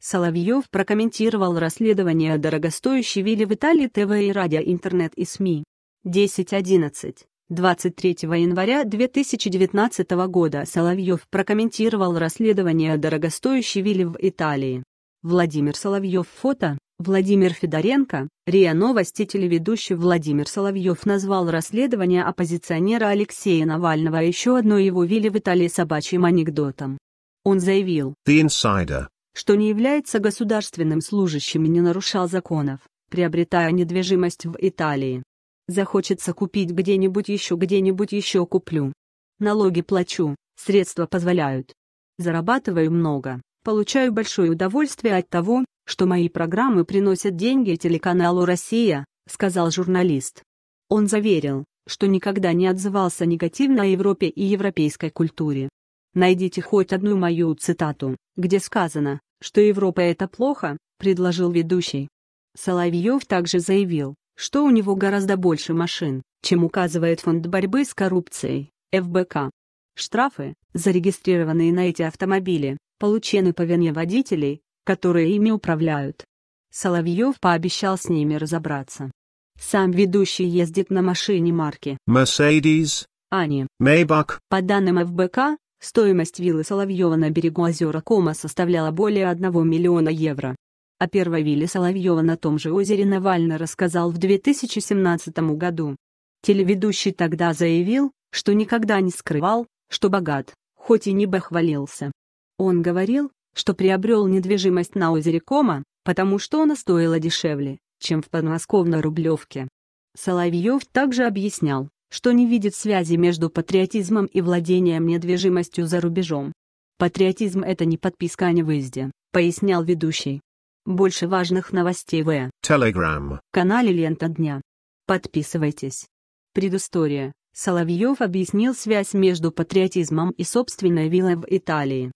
Соловьев прокомментировал расследование дорогостоящей вилли в Италии ТВ и радио, интернет и СМИ. 10.11. 23 января 2019 года Соловьев прокомментировал расследование дорогостоящей вилли в Италии. Владимир Соловьев фото. Владимир Федоренко, РИА Новости телеведущий Владимир Соловьев назвал расследование оппозиционера Алексея Навального еще одной его вилли в Италии собачьим анекдотом. Он заявил, The Insider что не является государственным служащим и не нарушал законов, приобретая недвижимость в Италии. Захочется купить где-нибудь еще, где-нибудь еще куплю. Налоги плачу, средства позволяют. Зарабатываю много, получаю большое удовольствие от того, что мои программы приносят деньги телеканалу «Россия», сказал журналист. Он заверил, что никогда не отзывался негативно о Европе и европейской культуре. Найдите хоть одну мою цитату, где сказано, что Европа — это плохо, предложил ведущий. Соловьев также заявил, что у него гораздо больше машин, чем указывает Фонд борьбы с коррупцией, ФБК. Штрафы, зарегистрированные на эти автомобили, получены по вине водителей, которые ими управляют. Соловьев пообещал с ними разобраться. Сам ведущий ездит на машине марки Mercedes, а Maybach. По данным ФБК, Стоимость виллы Соловьева на берегу озера Кома составляла более 1 миллиона евро. О первой вилле Соловьева на том же озере Навально рассказал в 2017 году. Телеведущий тогда заявил, что никогда не скрывал, что богат, хоть и не бахвалился. Он говорил, что приобрел недвижимость на озере Кома, потому что она стоила дешевле, чем в подмосковной Рублевке. Соловьев также объяснял, что не видит связи между патриотизмом и владением недвижимостью за рубежом. Патриотизм – это не подписка о невыезде, пояснял ведущий. Больше важных новостей в Telegram. канале «Лента дня». Подписывайтесь. Предыстория. Соловьев объяснил связь между патриотизмом и собственной виллой в Италии.